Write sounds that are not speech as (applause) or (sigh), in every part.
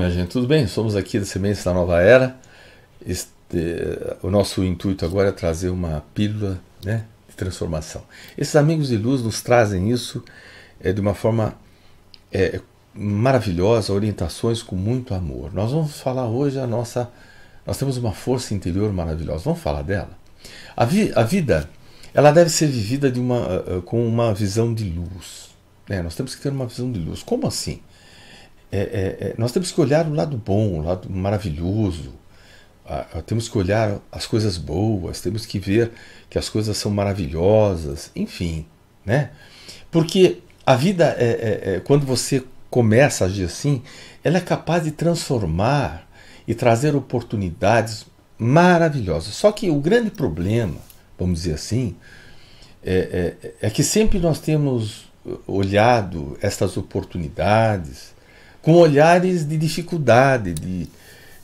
minha gente? Tudo bem? Somos aqui da Sementes da Nova Era. Este, o nosso intuito agora é trazer uma pílula né, de transformação. Esses amigos de luz nos trazem isso é, de uma forma é, maravilhosa, orientações com muito amor. Nós vamos falar hoje a nossa. Nós temos uma força interior maravilhosa. Vamos falar dela? A, vi, a vida ela deve ser vivida de uma, eh, eh, com uma visão de luz. Né? Nós temos que ter uma visão de luz. Como assim? É, é, é, nós temos que olhar o lado bom, o lado maravilhoso, ah, ah, temos que olhar as coisas boas, temos que ver que as coisas são maravilhosas, enfim, né? Porque a vida, é, é, é, quando você começa a agir assim, ela é capaz de transformar e trazer oportunidades maravilhosas. Só que o grande problema, vamos dizer assim, é, é, é que sempre nós temos olhado estas oportunidades com olhares de dificuldade, de,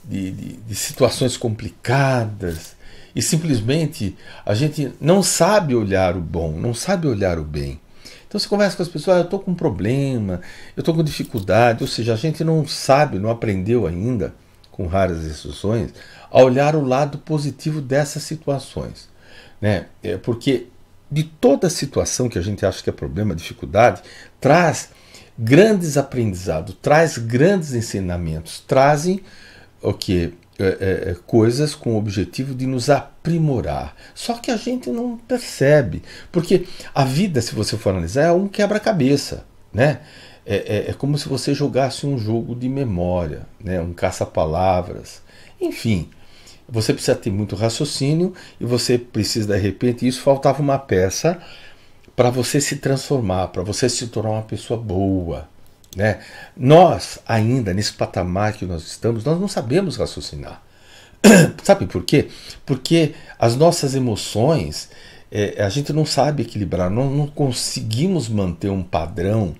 de, de, de situações complicadas. E simplesmente a gente não sabe olhar o bom, não sabe olhar o bem. Então você conversa com as pessoas, ah, eu estou com um problema, eu estou com dificuldade, ou seja, a gente não sabe, não aprendeu ainda, com raras exceções, a olhar o lado positivo dessas situações. Né? É porque de toda situação que a gente acha que é problema, dificuldade, traz grandes aprendizados, traz grandes ensinamentos, trazem o okay, que é, é, é, coisas com o objetivo de nos aprimorar. Só que a gente não percebe, porque a vida, se você for analisar, é um quebra-cabeça, né? É, é, é como se você jogasse um jogo de memória, né? Um caça-palavras, enfim. Você precisa ter muito raciocínio e você precisa de repente isso faltava uma peça para você se transformar, para você se tornar uma pessoa boa. Né? Nós, ainda nesse patamar que nós estamos, nós não sabemos raciocinar. (clears throat) sabe por quê? Porque as nossas emoções, é, a gente não sabe equilibrar, nós não conseguimos manter um padrão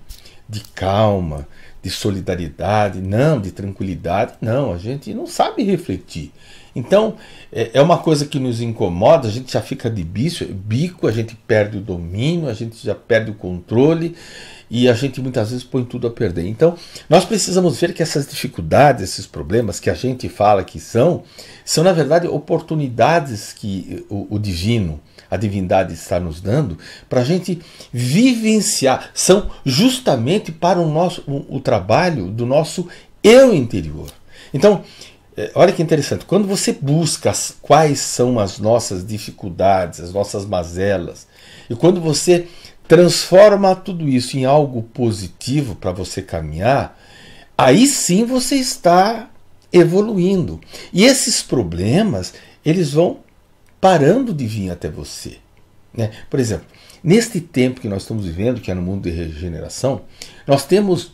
de calma, de solidariedade, não, de tranquilidade, não, a gente não sabe refletir. Então, é, é uma coisa que nos incomoda, a gente já fica de bico, a gente perde o domínio, a gente já perde o controle e a gente muitas vezes põe tudo a perder. Então, nós precisamos ver que essas dificuldades, esses problemas que a gente fala que são, são na verdade oportunidades que o, o divino, a divindade está nos dando para a gente vivenciar. São justamente para o nosso o, o trabalho do nosso eu interior. Então, é, olha que interessante, quando você busca quais são as nossas dificuldades, as nossas mazelas, e quando você transforma tudo isso em algo positivo para você caminhar, aí sim você está evoluindo. E esses problemas, eles vão parando de vir até você. Né? Por exemplo, neste tempo que nós estamos vivendo, que é no mundo de regeneração, nós temos uh,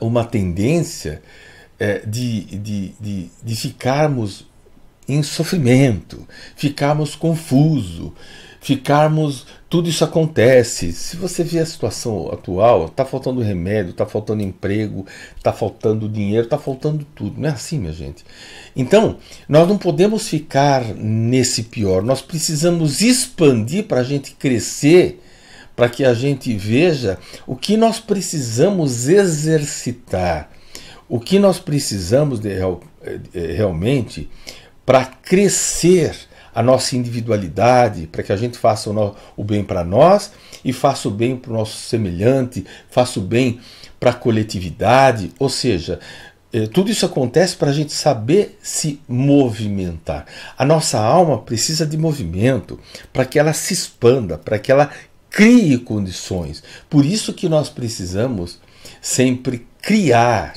uma tendência uh, de, de, de, de ficarmos em sofrimento, ficarmos confusos ficarmos. Tudo isso acontece. Se você vê a situação atual, está faltando remédio, está faltando emprego, está faltando dinheiro, está faltando tudo. Não é assim, minha gente. Então, nós não podemos ficar nesse pior. Nós precisamos expandir para a gente crescer, para que a gente veja o que nós precisamos exercitar, o que nós precisamos de, eh, eh, realmente para crescer a nossa individualidade, para que a gente faça o, no, o bem para nós e faça o bem para o nosso semelhante, faça o bem para a coletividade, ou seja, eh, tudo isso acontece para a gente saber se movimentar. A nossa alma precisa de movimento para que ela se expanda, para que ela crie condições. Por isso que nós precisamos sempre criar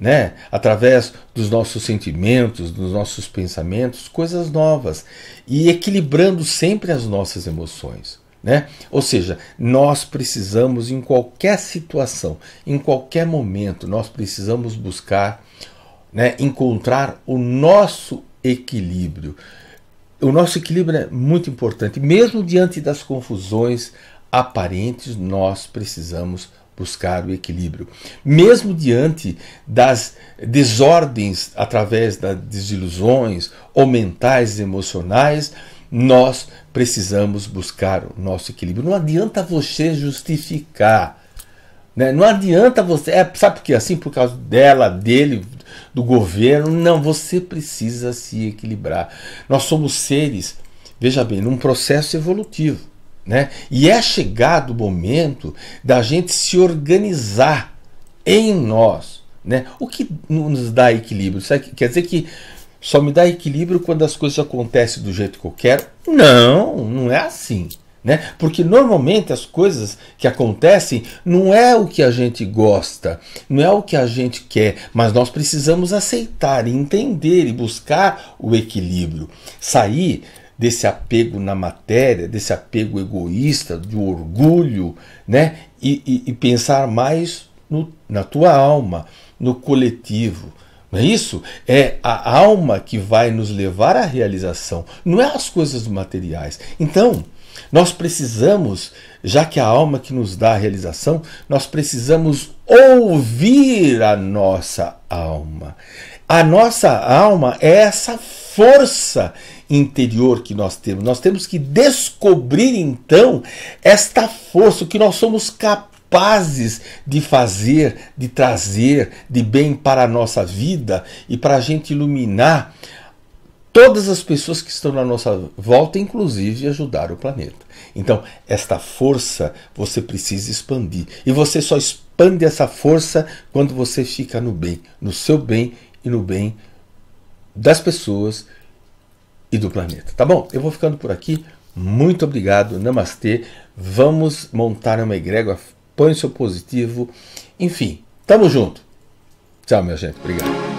né? através dos nossos sentimentos, dos nossos pensamentos, coisas novas e equilibrando sempre as nossas emoções. Né? Ou seja, nós precisamos, em qualquer situação, em qualquer momento, nós precisamos buscar né, encontrar o nosso equilíbrio. O nosso equilíbrio é muito importante, mesmo diante das confusões, aparentes, nós precisamos buscar o equilíbrio. Mesmo diante das desordens através das desilusões ou mentais e emocionais, nós precisamos buscar o nosso equilíbrio. Não adianta você justificar. Né? Não adianta você. É, sabe por quê? Assim, por causa dela, dele, do governo. Não, você precisa se equilibrar. Nós somos seres, veja bem, num processo evolutivo. Né? E é chegado o momento da gente se organizar em nós. Né? O que nos dá equilíbrio? Quer dizer que só me dá equilíbrio quando as coisas acontecem do jeito que eu quero? Não, não é assim. Né? Porque normalmente as coisas que acontecem não é o que a gente gosta, não é o que a gente quer, mas nós precisamos aceitar, entender e buscar o equilíbrio, sair desse apego na matéria, desse apego egoísta, do orgulho, né? E, e, e pensar mais no, na tua alma, no coletivo. Não é isso? É a alma que vai nos levar à realização, não é as coisas materiais. Então, nós precisamos, já que é a alma que nos dá a realização, nós precisamos ouvir a nossa alma. A nossa alma é essa força interior que nós temos. Nós temos que descobrir então esta força, o que nós somos capazes de fazer, de trazer de bem para a nossa vida e para a gente iluminar todas as pessoas que estão na nossa volta, inclusive ajudar o planeta. Então, esta força você precisa expandir. E você só expande essa força quando você fica no bem, no seu bem e no bem das pessoas e do planeta. Tá bom? Eu vou ficando por aqui. Muito obrigado. Namastê. Vamos montar uma egrégora. Põe seu positivo. Enfim, tamo junto. Tchau, minha gente. Obrigado.